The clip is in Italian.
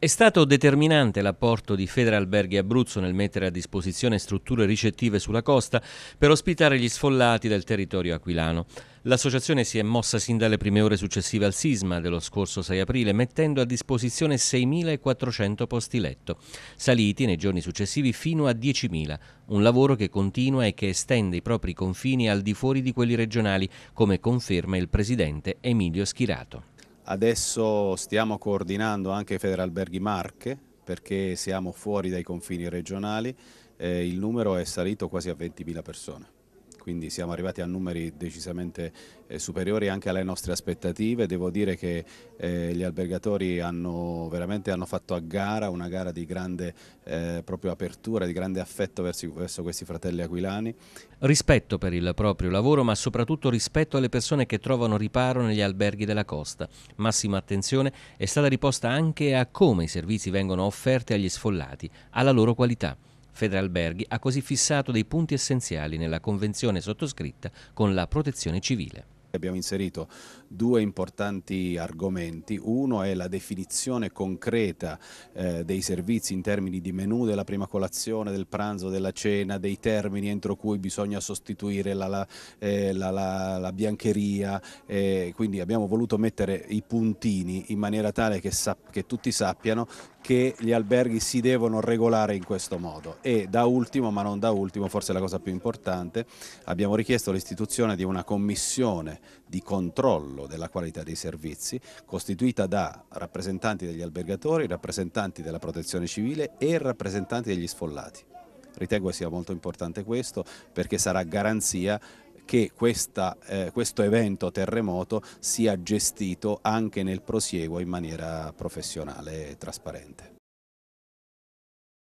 È stato determinante l'apporto di Federalberghi Abruzzo nel mettere a disposizione strutture ricettive sulla costa per ospitare gli sfollati del territorio aquilano. L'associazione si è mossa sin dalle prime ore successive al sisma dello scorso 6 aprile, mettendo a disposizione 6.400 posti letto, saliti nei giorni successivi fino a 10.000, un lavoro che continua e che estende i propri confini al di fuori di quelli regionali, come conferma il presidente Emilio Schirato. Adesso stiamo coordinando anche Federalberghi Marche perché siamo fuori dai confini regionali, eh, il numero è salito quasi a 20.000 persone quindi siamo arrivati a numeri decisamente eh, superiori anche alle nostre aspettative, devo dire che eh, gli albergatori hanno veramente hanno fatto a gara, una gara di grande eh, proprio apertura, di grande affetto verso, verso questi fratelli aquilani. Rispetto per il proprio lavoro ma soprattutto rispetto alle persone che trovano riparo negli alberghi della costa. Massima attenzione è stata riposta anche a come i servizi vengono offerti agli sfollati, alla loro qualità. Federalberghi ha così fissato dei punti essenziali nella convenzione sottoscritta con la protezione civile. Abbiamo inserito due importanti argomenti. Uno è la definizione concreta eh, dei servizi in termini di menù della prima colazione, del pranzo, della cena, dei termini entro cui bisogna sostituire la, la, eh, la, la biancheria. Eh, quindi abbiamo voluto mettere i puntini in maniera tale che, che tutti sappiano che gli alberghi si devono regolare in questo modo e da ultimo, ma non da ultimo, forse la cosa più importante, abbiamo richiesto l'istituzione di una commissione di controllo della qualità dei servizi costituita da rappresentanti degli albergatori, rappresentanti della protezione civile e rappresentanti degli sfollati. Ritengo sia molto importante questo perché sarà garanzia che questa, eh, questo evento terremoto sia gestito anche nel prosieguo in maniera professionale e trasparente.